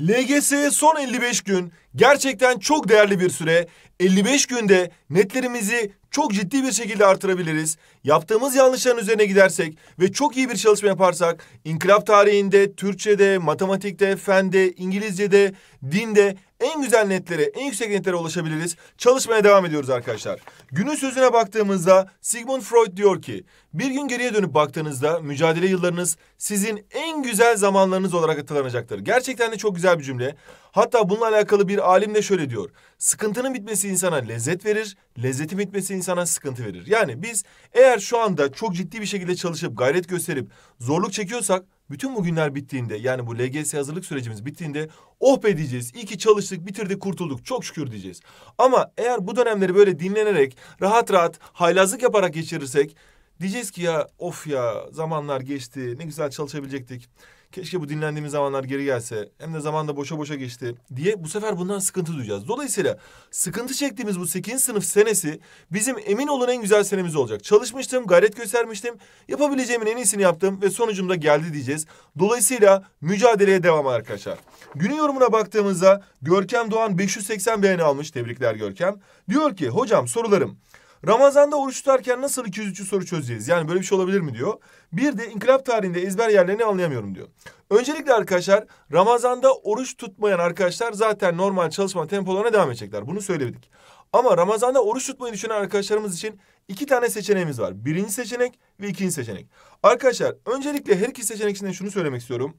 LGS'ye son 55 gün gerçekten çok değerli bir süre. 55 günde netlerimizi çok ciddi bir şekilde artırabiliriz. Yaptığımız yanlışların üzerine gidersek ve çok iyi bir çalışma yaparsak inkılap tarihinde, Türkçe'de, matematikte, fende, İngilizce'de, dinde en güzel netlere, en yüksek netlere ulaşabiliriz. Çalışmaya devam ediyoruz arkadaşlar. Günün sözüne baktığımızda Sigmund Freud diyor ki... ...bir gün geriye dönüp baktığınızda mücadele yıllarınız sizin en güzel zamanlarınız olarak hatırlanacaktır. Gerçekten de çok güzel bir cümle. Hatta bununla alakalı bir alim de şöyle diyor. Sıkıntının bitmesi insana lezzet verir, lezzetin bitmesi insana sıkıntı verir. Yani biz eğer şu anda çok ciddi bir şekilde çalışıp gayret gösterip zorluk çekiyorsak bütün bu günler bittiğinde yani bu LGS hazırlık sürecimiz bittiğinde oh be diyeceğiz. İyi ki çalıştık, bitirdik, kurtulduk. Çok şükür diyeceğiz. Ama eğer bu dönemleri böyle dinlenerek, rahat rahat haylazlık yaparak geçirirsek diyeceğiz ki ya of ya zamanlar geçti. Ne güzel çalışabilecektik. Keşke bu dinlendiğimiz zamanlar geri gelse. Hem de zaman da boşa boşa geçti diye bu sefer bundan sıkıntı duyacağız. Dolayısıyla sıkıntı çektiğimiz bu 8. sınıf senesi bizim emin olun en güzel senemiz olacak. Çalışmıştım, gayret göstermiştim. Yapabileceğimin en iyisini yaptım ve sonucumda geldi diyeceğiz. Dolayısıyla mücadeleye devam arkadaşlar. Günün yorumuna baktığımızda Görkem Doğan 580 beğeni almış. Tebrikler Görkem. Diyor ki hocam sorularım Ramazan'da oruç tutarken nasıl 203. soru çözeceğiz? Yani böyle bir şey olabilir mi diyor. Bir de inkılap tarihinde ezber yerlerini anlayamıyorum diyor. Öncelikle arkadaşlar Ramazan'da oruç tutmayan arkadaşlar zaten normal çalışma tempolarına devam edecekler. Bunu söyledik. Ama Ramazan'da oruç tutmayı düşünen arkadaşlarımız için iki tane seçeneğimiz var. Birinci seçenek ve ikinci seçenek. Arkadaşlar öncelikle her iki seçenek içinden şunu söylemek istiyorum.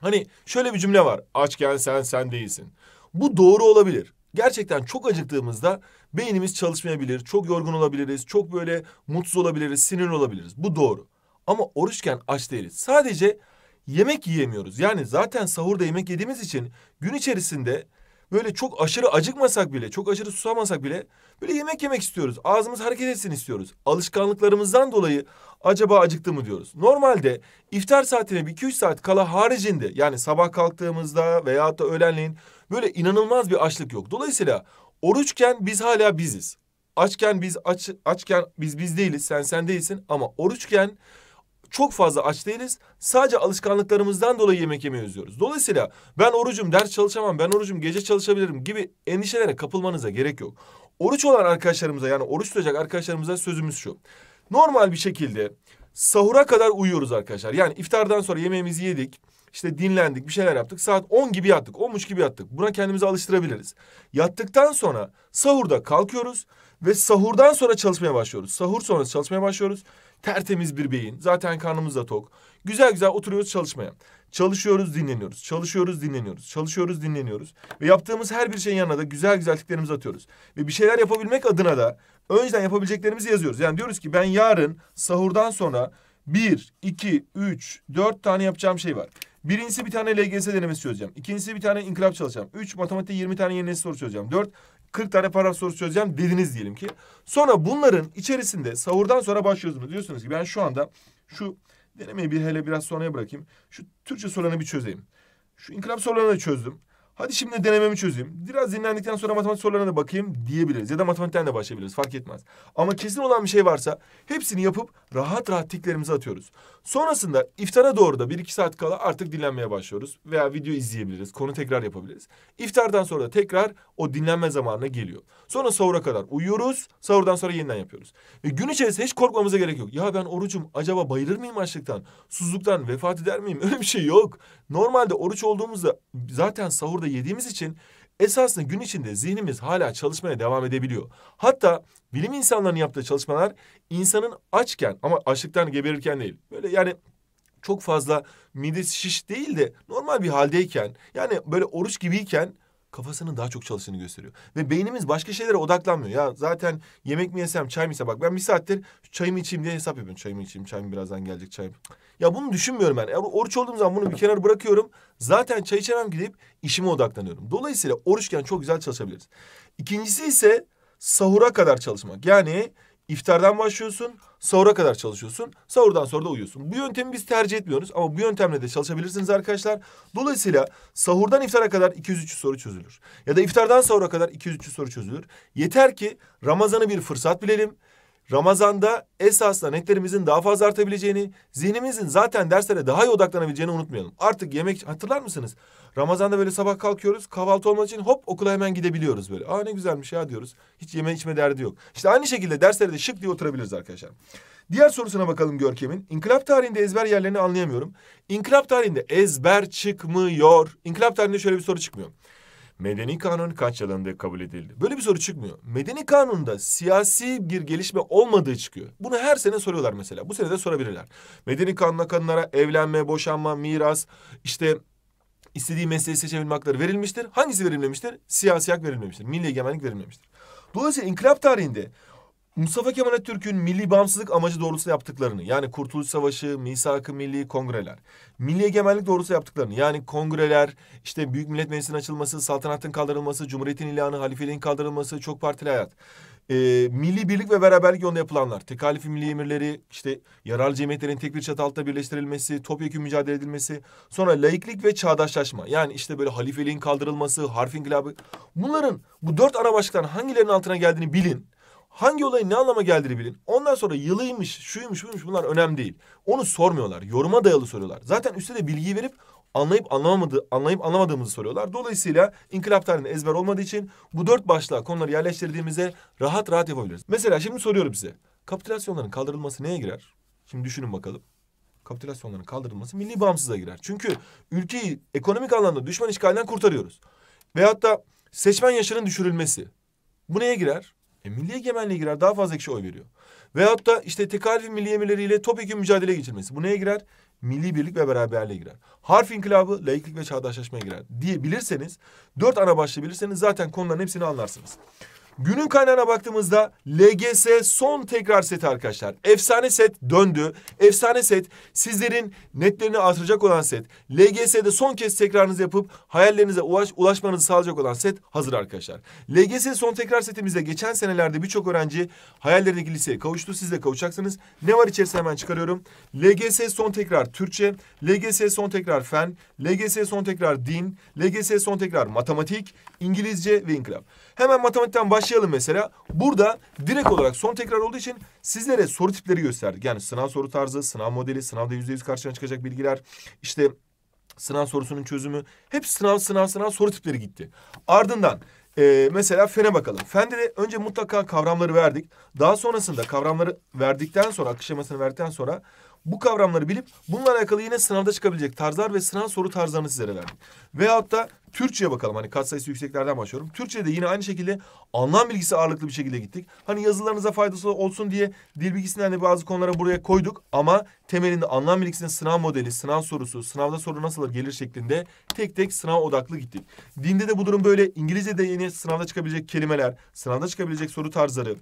Hani şöyle bir cümle var. Açken sen sen değilsin. Bu doğru olabilir gerçekten çok acıktığımızda beynimiz çalışmayabilir, çok yorgun olabiliriz, çok böyle mutsuz olabiliriz, sinir olabiliriz. Bu doğru. Ama oruçken aç değiliz. Sadece yemek yiyemiyoruz. Yani zaten sahurda yemek yediğimiz için gün içerisinde böyle çok aşırı acıkmasak bile, çok aşırı susamasak bile böyle yemek yemek istiyoruz. Ağzımız hareket etsin istiyoruz. Alışkanlıklarımızdan dolayı acaba acıktı mı diyoruz. Normalde iftar saatine bir iki üç saat kala haricinde yani sabah kalktığımızda veya da öğlenleyin Böyle inanılmaz bir açlık yok. Dolayısıyla oruçken biz hala biziz. Açken biz aç, açken biz biz değiliz. Sen sen değilsin ama oruçken çok fazla aç değiliz. Sadece alışkanlıklarımızdan dolayı yemek yemeyi özlüyoruz. Dolayısıyla ben orucum ders çalışamam, ben orucum gece çalışabilirim gibi endişelere kapılmanıza gerek yok. Oruç olan arkadaşlarımıza yani oruç tutacak arkadaşlarımıza sözümüz şu. Normal bir şekilde sahura kadar uyuyoruz arkadaşlar. Yani iftardan sonra yemeğimizi yedik. İşte dinlendik, bir şeyler yaptık. Saat 10 gibi yattık, 10.30 gibi yattık. Buna kendimizi alıştırabiliriz. Yattıktan sonra sahurda kalkıyoruz ve sahurdan sonra çalışmaya başlıyoruz. Sahur sonrası çalışmaya başlıyoruz. Tertemiz bir beyin. Zaten karnımız da tok. Güzel güzel oturuyoruz çalışmaya. Çalışıyoruz, dinleniyoruz. Çalışıyoruz, dinleniyoruz. Çalışıyoruz, dinleniyoruz. Ve yaptığımız her bir şeyin yanına da güzel güzelliklerimizi atıyoruz. Ve bir şeyler yapabilmek adına da önceden yapabileceklerimizi yazıyoruz. Yani diyoruz ki ben yarın sahurdan sonra bir, iki, üç, dört tane yapacağım şey var. Birincisi bir tane LGS denemesi çözeceğim. İkincisi bir tane inkılap çalışacağım. Üç matematikte 20 tane yeni nesil soru çözeceğim. Dört 40 tane paragraf soru çözeceğim dediniz diyelim ki. Sonra bunların içerisinde sahurdan sonra başlıyoruz mu Diyorsunuz ki ben şu anda şu denemeyi bir hele biraz sonraya bırakayım. Şu Türkçe sorularını bir çözeyim. Şu inkılap sorularını da çözdüm. Hadi şimdi denememi çözeyim. Biraz dinlendikten sonra matematik sorularına da bakayım diyebiliriz. Ya da matematikten de başlayabiliriz fark etmez. Ama kesin olan bir şey varsa hepsini yapıp rahat rahat tiklerimizi atıyoruz. Sonrasında iftara doğru da bir iki saat kala artık dinlenmeye başlıyoruz. Veya video izleyebiliriz. Konu tekrar yapabiliriz. İftardan sonra da tekrar o dinlenme zamanına geliyor. Sonra sahura kadar uyuyoruz. Sahurdan sonra yeniden yapıyoruz. Ve gün içerisinde hiç korkmamıza gerek yok. Ya ben orucum acaba bayılır mıyım açlıktan? Susuzluktan vefat eder miyim? Öyle bir şey yok. Normalde oruç olduğumuzda zaten sahurda da yediğimiz için esasında gün içinde zihnimiz hala çalışmaya devam edebiliyor. Hatta bilim insanlarının yaptığı çalışmalar insanın açken ama açlıktan geberirken değil. Böyle yani çok fazla midesi şiş değil de normal bir haldeyken yani böyle oruç gibiyken kafasının daha çok çalıştığını gösteriyor. Ve beynimiz başka şeylere odaklanmıyor. Ya zaten yemek mi yesem, çay mı yesem? Bak ben bir saattir çayımı içeyim diye hesap yapıyorum. Çayımı içeyim, çayım birazdan gelecek çayım. Ya bunu düşünmüyorum ben. Eğer oruç olduğum zaman bunu bir kenara bırakıyorum. Zaten çay içemem gidip işime odaklanıyorum. Dolayısıyla oruçken çok güzel çalışabiliriz. İkincisi ise sahura kadar çalışmak. Yani İftardan başlıyorsun, sahura kadar çalışıyorsun, sahurdan sonra da uyuyorsun. Bu yöntemi biz tercih etmiyoruz ama bu yöntemle de çalışabilirsiniz arkadaşlar. Dolayısıyla sahurdan iftara kadar 200-300 soru çözülür. Ya da iftardan sahura kadar 200-300 soru çözülür. Yeter ki Ramazan'ı bir fırsat bilelim Ramazan'da esasla netlerimizin daha fazla artabileceğini, zihnimizin zaten derslere daha iyi odaklanabileceğini unutmayalım. Artık yemek hatırlar mısınız? Ramazan'da böyle sabah kalkıyoruz, kahvaltı olmadığı için hop okula hemen gidebiliyoruz böyle. Aa ne güzelmiş ya diyoruz. Hiç yeme içme derdi yok. İşte aynı şekilde derslere de şık diye oturabiliriz arkadaşlar. Diğer sorusuna bakalım Görkem'in. İnkılap tarihinde ezber yerlerini anlayamıyorum. İnkılap tarihinde ezber çıkmıyor. İnkılap tarihinde şöyle bir soru çıkmıyor. Medeni kanun kaç yılında kabul edildi? Böyle bir soru çıkmıyor. Medeni kanunda siyasi bir gelişme olmadığı çıkıyor. Bunu her sene soruyorlar mesela. Bu sene de sorabilirler. Medeni kanuna kadınlara evlenme, boşanma, miras, işte istediği mesleği seçebilme verilmiştir. Hangisi verilmemiştir? Siyasi hak verilmemiştir. Milli egemenlik verilmemiştir. Dolayısıyla inkılap tarihinde Mustafa Kemal Atatürk'ün milli bağımsızlık amacı doğrultusunda yaptıklarını yani Kurtuluş Savaşı, Misak-ı Milli Kongreler, milli egemenlik doğrultusunda yaptıklarını yani kongreler, işte Büyük Millet Meclisi'nin açılması, saltanatın kaldırılması, cumhuriyetin ilanı, halifeliğin kaldırılması, çok partili hayat. Ee, milli birlik ve beraberlik yolunda yapılanlar, tekalifi milli emirleri, işte yararlı cemiyetlerin tek bir çatı altında birleştirilmesi, topyekun mücadele edilmesi, sonra laiklik ve çağdaşlaşma yani işte böyle halifeliğin kaldırılması, harf inkılabı bunların bu dört ana başlıktan hangilerinin altına geldiğini bilin Hangi olayı ne anlama geldiğini bilin. Ondan sonra yılıymış, şuymuş, buymuş bunlar önemli değil. Onu sormuyorlar. Yoruma dayalı soruyorlar. Zaten üstte de bilgiyi verip anlayıp anlamadığı, anlayıp anlamadığımızı soruyorlar. Dolayısıyla inkılap tarihinde ezber olmadığı için bu dört başlığa konuları yerleştirdiğimizde rahat rahat yapabiliriz. Mesela şimdi soruyorum size. Kapitülasyonların kaldırılması neye girer? Şimdi düşünün bakalım. Kapitülasyonların kaldırılması milli bağımsızlığa girer. Çünkü ülkeyi ekonomik anlamda düşman işgalinden kurtarıyoruz. Veyahut da seçmen yaşının düşürülmesi. Bu neye girer? E, milli egemenliğe girer daha fazla kişi oy veriyor. Veyahut da işte tekalifi milli emirleriyle topyekun mücadele geçirmesi. Bu neye girer? Milli birlik ve beraberliğe girer. Harf inkılabı, laiklik ve çağdaşlaşmaya girer diyebilirseniz, dört ana başlığı bilirseniz zaten konuların hepsini anlarsınız. Günün kaynağına baktığımızda LGS son tekrar seti arkadaşlar. Efsane set döndü. Efsane set sizlerin netlerini artıracak olan set. LGS'de son kez tekrarınızı yapıp hayallerinize ulaş, ulaşmanızı sağlayacak olan set hazır arkadaşlar. LGS son tekrar setimizde geçen senelerde birçok öğrenci hayallerindeki liseye kavuştu. Siz de kavuşacaksınız. Ne var içerisinde hemen çıkarıyorum. LGS son tekrar Türkçe, LGS son tekrar fen, LGS son tekrar din, LGS son tekrar matematik, İngilizce ve inkılap. Hemen matematikten baş başlayalım mesela. Burada direkt olarak son tekrar olduğu için sizlere soru tipleri gösterdik. Yani sınav soru tarzı, sınav modeli, sınavda %100 karşına çıkacak bilgiler, işte sınav sorusunun çözümü. Hep sınav, sınav, sınav soru tipleri gitti. Ardından ee, mesela fene bakalım. Fende de önce mutlaka kavramları verdik. Daha sonrasında kavramları verdikten sonra, akış şemasını verdikten sonra bu kavramları bilip bununla alakalı yine sınavda çıkabilecek tarzlar ve sınav soru tarzlarını sizlere verdik. Veyahut da Türkçe'ye bakalım. Hani katsayısı yükseklerden başlıyorum. Türkçe'de yine aynı şekilde anlam bilgisi ağırlıklı bir şekilde gittik. Hani yazılarınıza faydası olsun diye dil bilgisini hani bazı konulara buraya koyduk. Ama temelinde anlam bilgisinin sınav modeli, sınav sorusu, sınavda soru nasıl gelir şeklinde tek tek sınav odaklı gittik. Dinde de bu durum böyle. İngilizce'de yeni sınavda çıkabilecek kelimeler, sınavda çıkabilecek soru tarzları,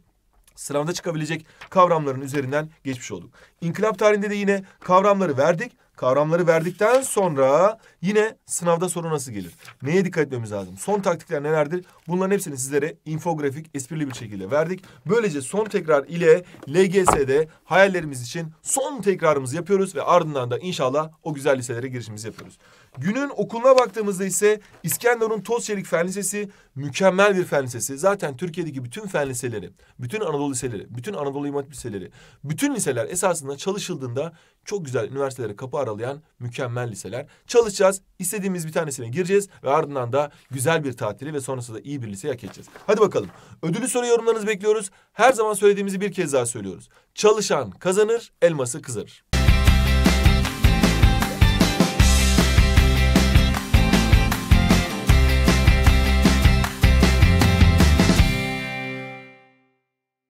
sınavda çıkabilecek kavramların üzerinden geçmiş olduk. İnkılap tarihinde de yine kavramları verdik. Kavramları verdikten sonra yine sınavda soru nasıl gelir? Neye dikkat etmemiz lazım? Son taktikler nelerdir? Bunların hepsini sizlere infografik, esprili bir şekilde verdik. Böylece son tekrar ile LGS'de hayallerimiz için son tekrarımızı yapıyoruz ve ardından da inşallah o güzel liselere girişimizi yapıyoruz. Günün okuluna baktığımızda ise İskenderun Toz Çelik Fen Lisesi mükemmel bir fen lisesi. Zaten Türkiye'deki bütün fen liseleri, bütün Anadolu liseleri, bütün Anadolu İmam liseleri, bütün liseler esasında çalışıldığında çok güzel üniversitelere kapı aralayan mükemmel liseler. Çalışacağız, istediğimiz bir tanesine gireceğiz ve ardından da güzel bir tatili ve sonrasında iyi bir liseye hak edeceğiz. Hadi bakalım. Ödülü soru yorumlarınızı bekliyoruz. Her zaman söylediğimizi bir kez daha söylüyoruz. Çalışan kazanır, elması kızarır.